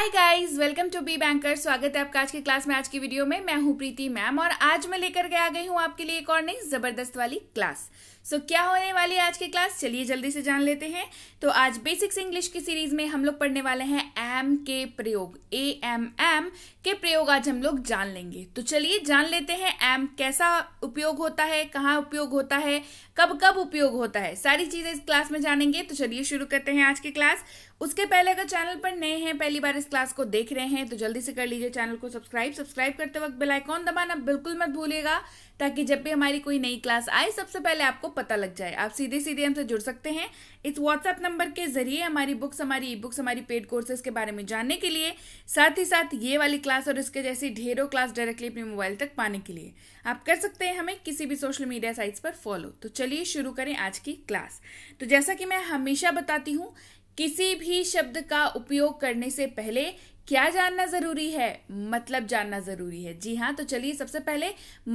Hi guys welcome to be banker स्वागत है आपका आज की क्लास में आज की वीडियो में मैं हूं प्रीति मैम और आज मैं लेकर के आ गई हूं आपके लिए एक और नई जबरदस्त वाली क्लास सो so, क्या होने वाली है आज की क्लास चलिए जल्दी से जान लेते हैं तो आज बेसिक्स इंग्लिश की सीरीज में हम लोग पढ़ने वाले हैं एम के प्रयोग ए एम एम के प्रयोग आज हम लोग जान लेंगे तो चलिए जान लेते हैं एम कैसा उपयोग होता है कहाँ उपयोग होता है कब कब उपयोग होता है सारी चीजें इस क्लास में जानेंगे तो चलिए शुरू करते हैं आज की क्लास उसके पहले अगर चैनल पर नए हैं पहली बार इस क्लास को देख रहे हैं तो जल्दी से कर लीजिए चैनल को सब्सक्राइब सब्सक्राइब करते वक्त बेलाइकॉन दबाना बिल्कुल मत भूलिएगा ताकि जब भी हमारी कोई नई क्लास आए सबसे पहले आपको पता लग जाए आप सीधे सीधे हमसे जुड़ सकते हैं इस व्हाट्सएप नंबर के जरिए हमारी बुक्स हमारी ई बुक्स हमारी पेड कोर्सेज के बारे में जानने के लिए साथ ही साथ ये वाली क्लास और इसके जैसी ढेरों क्लास डायरेक्टली अपने मोबाइल तक पाने के लिए आप कर सकते हैं हमें किसी भी सोशल मीडिया साइट्स पर फॉलो तो चलिए शुरू करें आज की क्लास तो जैसा कि मैं हमेशा बताती हूँ किसी भी शब्द का उपयोग करने से पहले क्या जानना जरूरी है मतलब जानना जरूरी है जी हाँ तो चलिए सबसे पहले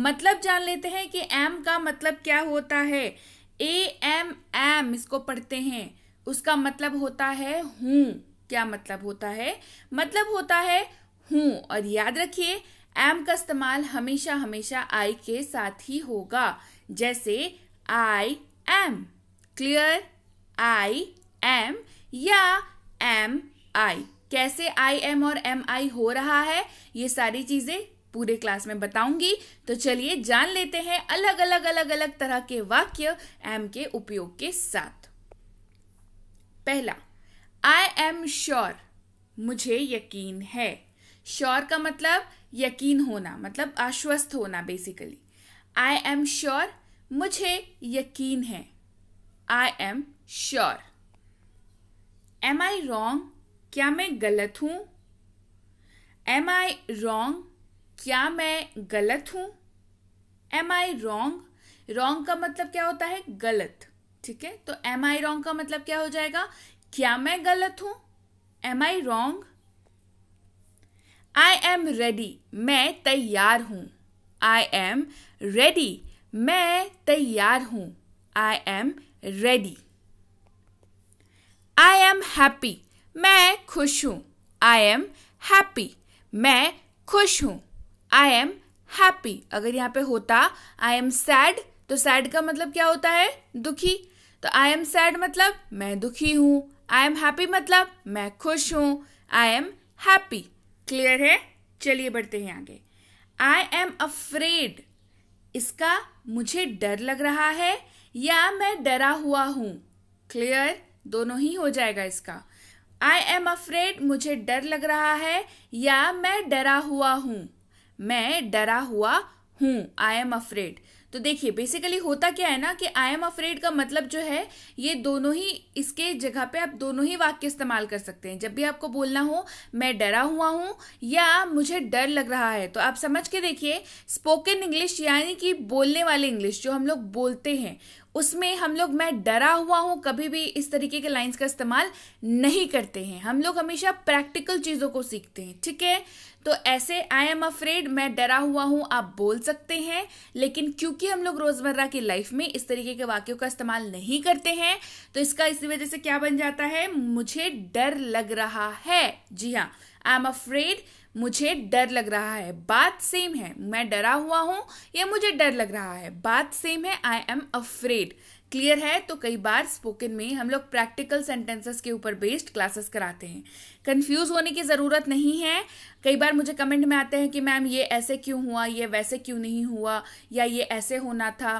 मतलब जान लेते हैं कि एम का मतलब क्या होता है ए एम एम इसको पढ़ते हैं उसका मतलब होता है हूं क्या मतलब होता है मतलब होता है हूं और याद रखिए एम का इस्तेमाल हमेशा हमेशा आई के साथ ही होगा जैसे I am clear I am या एम आई कैसे आई एम और एम आई हो रहा है ये सारी चीजें पूरे क्लास में बताऊंगी तो चलिए जान लेते हैं अलग अलग अलग अलग तरह के वाक्य एम के उपयोग के साथ पहला आई एम श्योर मुझे यकीन है श्योर का मतलब यकीन होना मतलब आश्वस्त होना बेसिकली आई एम श्योर मुझे यकीन है I am sure am I wrong क्या मैं गलत हूँ एम आई रॉन्ग क्या मैं गलत हूँ एम आई रॉन्ग रॉन्ग का मतलब क्या होता है गलत ठीक है तो एम आई रॉन्ग का मतलब क्या हो जाएगा क्या मैं गलत हूँ am I wrong I am ready मैं तैयार हूँ आई एम रेडी मैं तैयार हूँ I am ready I am happy मैं खुश हूँ आई एम हैप्पी मैं खुश हूँ आई एम हैप्पी अगर यहाँ पे होता आई एम सैड तो सैड का मतलब क्या होता है दुखी तो आई एम सैड मतलब मैं दुखी हूँ आई एम हैप्पी मतलब मैं खुश हूँ आई एम हैप्पी क्लियर है चलिए बढ़ते हैं आगे आई एम अफ्रेड इसका मुझे डर लग रहा है या मैं डरा हुआ हूँ क्लियर दोनों ही हो जाएगा इसका आई एम अफ्रेड मुझे डर लग रहा है या मैं डरा हुआ हूँ मैं डरा हुआ हूँ आई एम अफ्रेड तो देखिए बेसिकली होता क्या है ना कि आई एम अफ्रेड का मतलब जो है ये दोनों ही इसके जगह पे आप दोनों ही वाक्य इस्तेमाल कर सकते हैं जब भी आपको बोलना हो मैं डरा हुआ हूँ या मुझे डर लग रहा है तो आप समझ के देखिए स्पोकन इंग्लिश यानी कि बोलने वाले इंग्लिश जो हम लोग बोलते हैं उसमें हम लोग मैं डरा हुआ हूँ कभी भी इस तरीके के लाइन्स का इस्तेमाल नहीं करते हैं हम लोग हमेशा प्रैक्टिकल चीज़ों को सीखते हैं ठीक है तो ऐसे आई एम अफ्रेड मैं डरा हुआ हूँ आप बोल सकते हैं लेकिन क्योंकि हम लोग रोज़मर्रा की लाइफ में इस तरीके के वाक्यों का इस्तेमाल नहीं करते हैं तो इसका इसी वजह से क्या बन जाता है मुझे डर लग रहा है जी हाँ आई एम अफ्रेड मुझे डर लग रहा है बात सेम है मैं डरा हुआ हूँ या मुझे डर लग रहा है बात सेम है आई एम अफ्रेड क्लियर है तो कई बार स्पोकन में हम लोग प्रैक्टिकल सेंटेंसेस के ऊपर बेस्ड क्लासेस कराते हैं कंफ्यूज होने की ज़रूरत नहीं है कई बार मुझे कमेंट में आते हैं कि मैम ये ऐसे क्यों हुआ ये वैसे क्यों नहीं हुआ या ये ऐसे होना था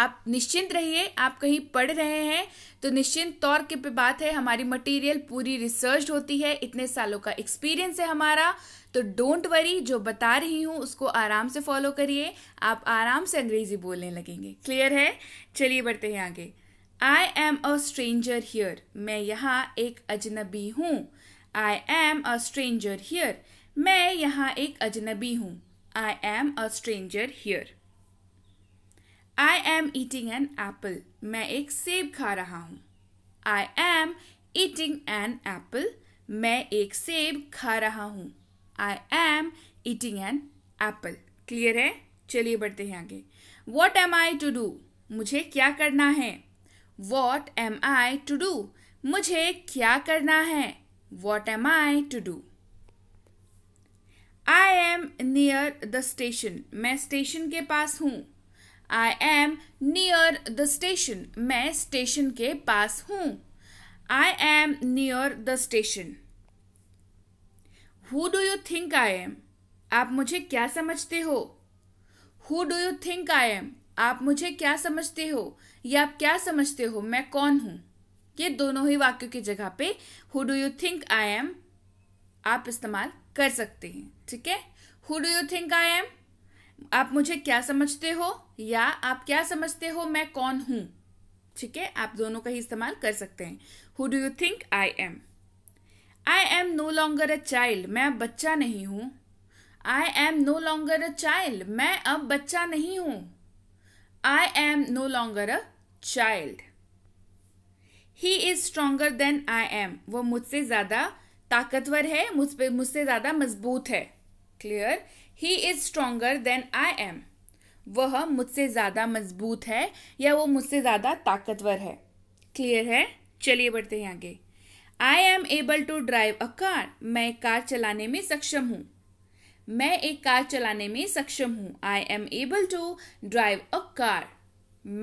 आप निश्चिंत रहिए आप कहीं पढ़ रहे हैं तो निश्चिंत तौर के पे बात है हमारी मटेरियल पूरी रिसर्च होती है इतने सालों का एक्सपीरियंस है हमारा तो डोंट वरी जो बता रही हूँ उसको आराम से फॉलो करिए आप आराम से अंग्रेजी बोलने लगेंगे क्लियर है चलिए बढ़ते हैं आगे I am a stranger here मैं यहाँ एक अजनबी हूँ I am a stranger here मैं यहाँ एक अजनबी हूँ I am a stranger here I am eating an apple मैं एक सेब खा रहा हूँ I am eating an apple मैं एक सेब खा रहा हूँ I am eating an apple clear है चलिए बढ़ते हैं आगे what am I to do मुझे क्या करना है what am I to do मुझे क्या करना है what am I to do I am near the station मैं स्टेशन के पास हूँ I am near the station मैं स्टेशन के पास हूँ I am near the station who do you think I am आप मुझे क्या समझते हो who do you think I am आप मुझे क्या समझते हो या आप क्या समझते हो मैं कौन हूं ये दोनों ही वाक्यों की जगह पे who do you think I am आप इस्तेमाल कर सकते हैं ठीक है who do you think I am आप मुझे क्या समझते हो या आप क्या समझते हो मैं कौन हूं ठीक है आप दोनों का ही इस्तेमाल कर सकते हैं who do you think I am I am no longer a child मैं अब बच्चा नहीं हूं I am no longer a child मैं अब बच्चा नहीं हूं I am no longer a child he is stronger than I am वो मुझसे ज्यादा ताकतवर है मुझ पर मुझसे ज्यादा मजबूत है clear he is stronger than I am वह मुझसे ज़्यादा मजबूत है या वो मुझसे ज़्यादा ताकतवर है क्लियर है चलिए बढ़ते हैं आगे I am able to drive a car मैं कार चलाने में सक्षम हूँ मैं एक कार चलाने में सक्षम हूँ I am able to drive a car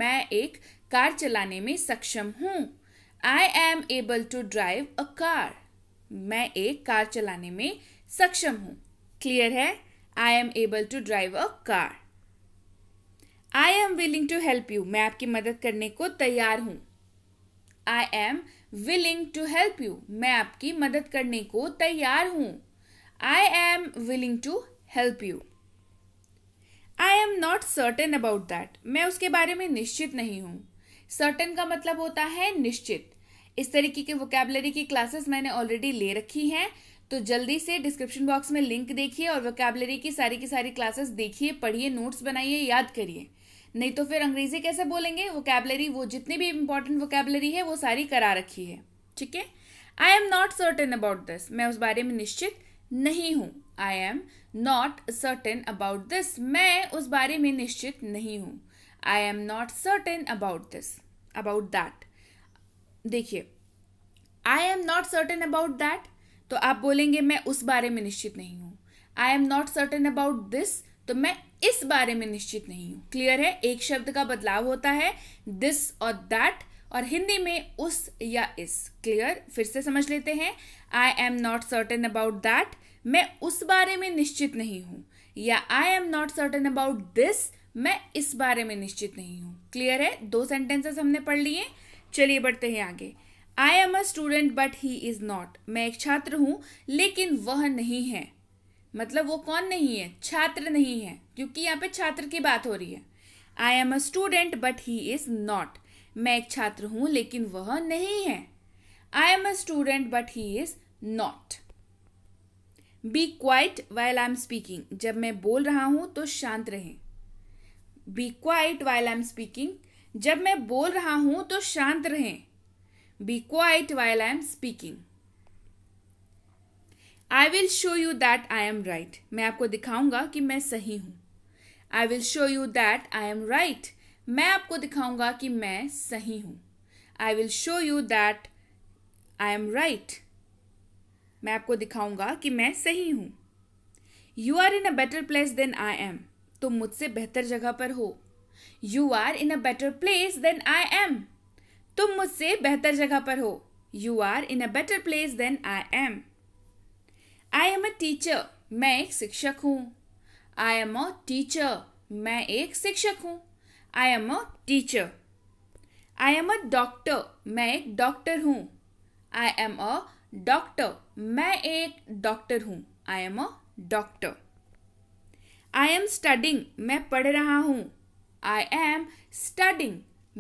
मैं एक कार चलाने में सक्षम हूँ I am able to drive a car मैं एक कार चलाने में सक्षम हूँ क्लियर है I am able to drive a car I am willing to help you मैं आपकी मदद करने को तैयार हूँ I am willing to help you मैं आपकी मदद करने को तैयार हूँ I am willing to help you I am not certain about that मैं उसके बारे में निश्चित नहीं हूँ सर्टन का मतलब होता है निश्चित इस तरीके के वोकेबलरी की क्लासेस मैंने ऑलरेडी ले रखी हैं तो जल्दी से डिस्क्रिप्शन बॉक्स में लिंक देखिए और वोकेबलरी की सारी की सारी क्लासेस देखिए पढ़िए नोट्स बनाइए याद करिए नहीं तो फिर अंग्रेजी कैसे बोलेंगे वोकेबलरी वो जितनी भी इंपॉर्टेंट वोकेबलरी है वो सारी करा रखी है ठीक है I am not certain about this मैं उस बारे में निश्चित नहीं हूँ I am not certain about this मैं उस बारे में निश्चित नहीं हूँ I am not certain about this about that देखिए I am not certain about that तो आप बोलेंगे मैं उस बारे में निश्चित नहीं हूँ I am not certain about this तो मैं इस बारे में निश्चित नहीं हूँ क्लियर है एक शब्द का बदलाव होता है दिस और दैट और हिंदी में उस या इस क्लियर फिर से समझ लेते हैं I am not certain about that मैं उस बारे में निश्चित नहीं हूँ या I am not certain about this मैं इस बारे में निश्चित नहीं हूँ क्लियर है दो सेंटेंसेस हमने पढ़ लिए चलिए बढ़ते हैं आगे I am a student but he is not मैं एक छात्र हूँ लेकिन वह नहीं है मतलब वो कौन नहीं है छात्र नहीं है क्योंकि यहाँ पे छात्र की बात हो रही है I am a student but he is not मैं एक छात्र हूँ लेकिन वह नहीं है I am a student but he is not be quiet while I am speaking जब मैं बोल रहा हूं तो शांत रहें be quiet while I am speaking जब मैं बोल रहा हूं तो शांत रहें Be quiet while I am speaking. I will show you that I am right मैं आपको दिखाऊंगा कि मैं सही हूं I will show you that I am right मैं आपको दिखाऊंगा कि मैं सही हूं I will show you that I am right मैं आपको दिखाऊंगा कि मैं सही हूं you are in a better place than I am तुम मुझसे बेहतर जगह पर हो you are in a better place than I am तुम मुझसे बेहतर जगह पर हो you are in a better place than I am I am a teacher मैं एक शिक्षक हूँ आई एम अ टीचर मैं एक शिक्षक हूँ I am a teacher I am a doctor मैं एक डॉक्टर हूँ आई एम अ डॉक्टर मैं एक डॉक्टर हूँ I am a doctor I am studying मैं पढ़ रहा हूँ आई एम स्टडिंग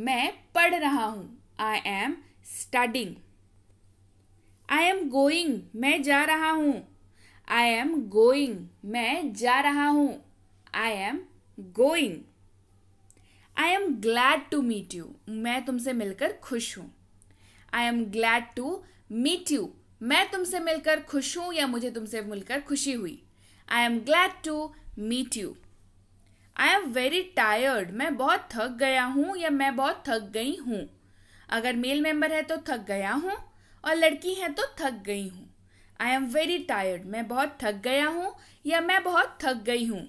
मैं पढ़ रहा हूँ I am studying I am going मैं जा रहा हूँ आई एम गोइंग मैं जा रहा हूँ I am going I am glad to meet you मैं तुमसे मिलकर खुश हूँ I am glad to meet you मैं तुमसे मिलकर खुश हूँ या मुझे तुमसे मिलकर खुशी हुई I am glad to meet you I am very tired मैं बहुत थक गया हूँ या मैं बहुत थक गई हूँ अगर मेल मेंबर है तो थक गया हूँ और लड़की है तो थक गई हूँ आई एम वेरी टायर्ड मैं बहुत थक गया हूँ या मैं बहुत थक गई हूँ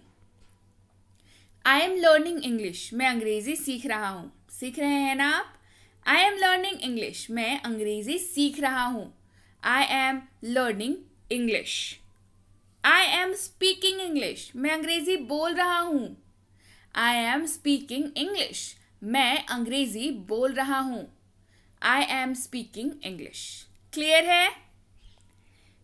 आई एम लर्निंग इंग्लिश मैं अंग्रेजी सीख रहा हूँ सीख रहे हैं ना आप आई एम लर्निंग इंग्लिश मैं अंग्रेजी सीख रहा हूँ I am learning English I am speaking English मैं अंग्रेजी बोल रहा हूँ आई एम स्पीकिंग इंग्लिश मैं अंग्रेजी बोल रहा हूँ I am speaking English clear है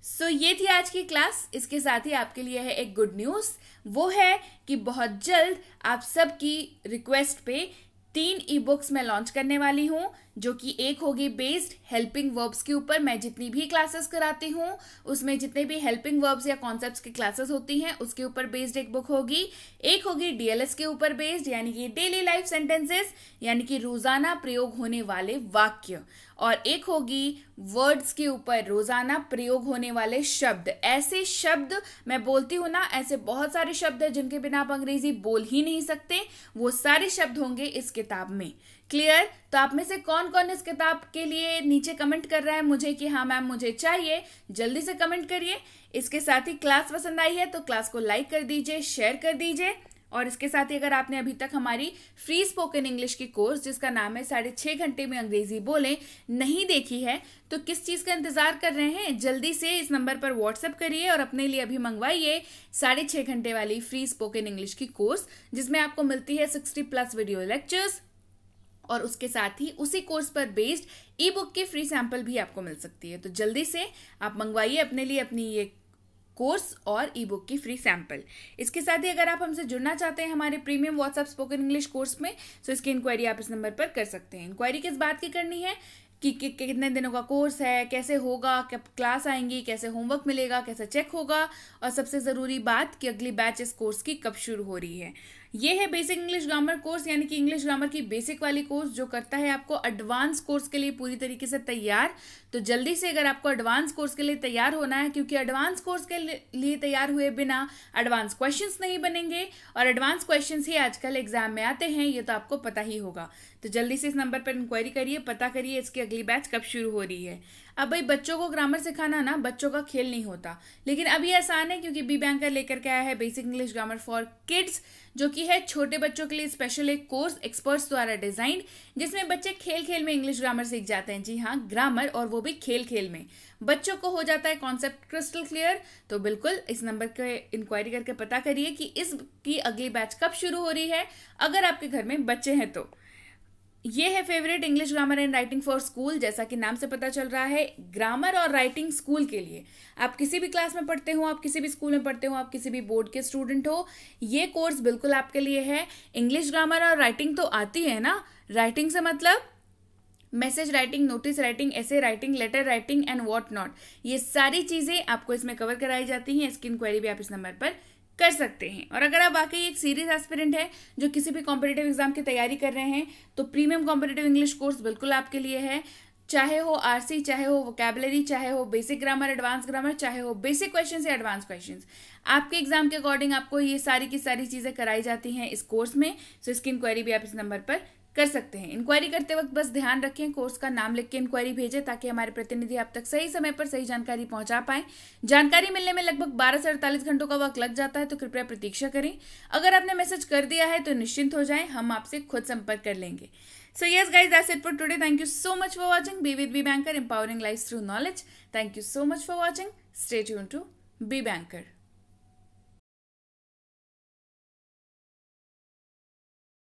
सो so, ये थी आज की क्लास इसके साथ ही आपके लिए है एक गुड न्यूज़ वो है कि बहुत जल्द आप सबकी रिक्वेस्ट पे तीन ई बुक्स मैं लॉन्च करने वाली हूँ जो कि एक होगी बेस्ड हेल्पिंग वर्ब्स के ऊपर मैं जितनी भी क्लासेस कराती हूँ उसमें जितने भी हेल्पिंग वर्ब्स या कॉन्सेप्ट की क्लासेस होती हैं उसके ऊपर बेस्ड एक बुक होगी एक होगी डीएलएस के ऊपर बेस्ड यानी कि डेली लाइफ सेंटेंसेस यानी कि रोजाना प्रयोग होने वाले वाक्य और एक होगी वर्ड्स के ऊपर रोजाना प्रयोग होने वाले शब्द ऐसे शब्द मैं बोलती हूँ ना ऐसे बहुत सारे शब्द हैं जिनके बिना आप अंग्रेजी बोल ही नहीं सकते वो सारे शब्द होंगे इस किताब में क्लियर तो आप में से कौन कौन इस किताब के लिए नीचे कमेंट कर रहा है मुझे कि हाँ मैम मुझे चाहिए जल्दी से कमेंट करिए इसके साथ ही क्लास पसंद आई है तो क्लास को लाइक कर दीजिए शेयर कर दीजिए और इसके साथ ही अगर आपने अभी तक हमारी फ्री स्पोकन इंग्लिश की कोर्स जिसका नाम है साढ़े छः घंटे में अंग्रेजी बोलें नहीं देखी है तो किस चीज़ का इंतज़ार कर रहे हैं जल्दी से इस नंबर पर व्हाट्सअप करिए और अपने लिए अभी मंगवाइए साढ़े छः घंटे वाली फ्री स्पोकन इंग्लिश की कोर्स जिसमें आपको मिलती है सिक्सटी प्लस वीडियो लेक्चर्स और उसके साथ ही उसी कोर्स पर बेस्ड ई बुक की फ्री सैंपल भी आपको मिल सकती है तो जल्दी से आप मंगवाइए अपने लिए अपनी ये कोर्स और ई बुक की फ्री सैंपल इसके साथ ही अगर आप हमसे जुड़ना चाहते हैं हमारे premium WhatsApp spoken English course में तो इसकी इंक्वायरी आप इस नंबर पर कर सकते हैं इंक्वायरी किस बात की करनी है कि, कितने दिनों का कोर्स है कैसे होगा कब क्लास आएंगी कैसे होमवर्क मिलेगा कैसे चेक होगा और सबसे ज़रूरी बात कि अगली बैच इस कोर्स की कब शुरू हो रही है ये है बेसिक इंग्लिश ग्रामर कोर्स यानी कि इंग्लिश ग्रामर की बेसिक वाली कोर्स जो करता है आपको एडवांस कोर्स के लिए पूरी तरीके से तैयार तो जल्दी से अगर आपको एडवांस कोर्स के लिए तैयार होना है क्योंकि एडवांस कोर्स के लिए तैयार हुए बिना एडवांस क्वेश्चंस नहीं बनेंगे और एडवांस क्वेश्चंस ही आजकल एग्जाम में आते हैं ये तो आपको पता ही होगा तो जल्दी से इस नंबर पर इंक्वायरी करिए पता करिए इसकी अगली बैच कब शुरू हो रही है अब भाई बच्चों को ग्रामर सिखाना ना बच्चों का खेल नहीं होता लेकिन अभी आसान है क्योंकि बी बैंकर लेकर के आया है basic English grammar for kids जो कि है छोटे बच्चों के लिए स्पेशल एक कोर्स एक्सपर्ट्स द्वारा डिजाइंड जिसमें बच्चे खेल खेल में इंग्लिश ग्रामर सीख जाते हैं जी हाँ ग्रामर और वो भी खेल खेल में बच्चों को हो जाता है कॉन्सेप्ट क्रिस्टल क्लियर तो बिल्कुल इस नंबर के इंक्वायरी करके पता करिए कि इसकी अगली बैच कब शुरू हो रही है अगर आपके घर में बच्चे हैं तो ये है favourite English grammar and writing for school जैसा कि नाम से पता चल रहा है ग्रामर और राइटिंग स्कूल के लिए आप किसी भी क्लास में पढ़ते हो आप किसी भी स्कूल में पढ़ते हो आप किसी भी बोर्ड के स्टूडेंट हो ये कोर्स बिल्कुल आपके लिए है इंग्लिश ग्रामर और राइटिंग तो आती है ना राइटिंग से मतलब मैसेज राइटिंग नोटिस राइटिंग ऐसे writing letter writing and what not ये सारी चीज़ें आपको इसमें कवर कराई जाती हैं इसकी इंक्वायरी भी आप इस नंबर पर कर सकते हैं और अगर आप वाकई एक सीरियस एस्पिरेंट है जो किसी भी कॉम्पिटेटिव एग्जाम की तैयारी कर रहे हैं तो प्रीमियम कॉम्पिटेटिव इंग्लिश कोर्स बिल्कुल आपके लिए है चाहे हो आरसी चाहे हो वोकेबलरी चाहे हो बेसिक ग्रामर एडवांस ग्रामर चाहे हो बेसिक क्वेश्चन या एडवांस क्वेश्चन आपके एग्जाम के अकॉर्डिंग आपको ये सारी की सारी चीज़ें कराई जाती हैं इस कोर्स में सो इसकी इंक्वायरी भी आप इस नंबर पर कर सकते हैं इंक्वायरी करते वक्त बस ध्यान रखें कोर्स का नाम लिख के इंक्वायरी भेजें ताकि हमारे प्रतिनिधि आप तक सही समय पर सही जानकारी पहुंचा पाएं जानकारी मिलने में लगभग 12 से अड़तालीस घंटों का वक्त लग जाता है तो कृपया प्रतीक्षा करें अगर आपने मैसेज कर दिया है तो निश्चिंत हो जाएं हम आपसे खुद संपर्क कर लेंगे so yes guys that's it for today thank you so much for watching be with be banker empowering life through knowledge thank you so much for watching stay tune to be banker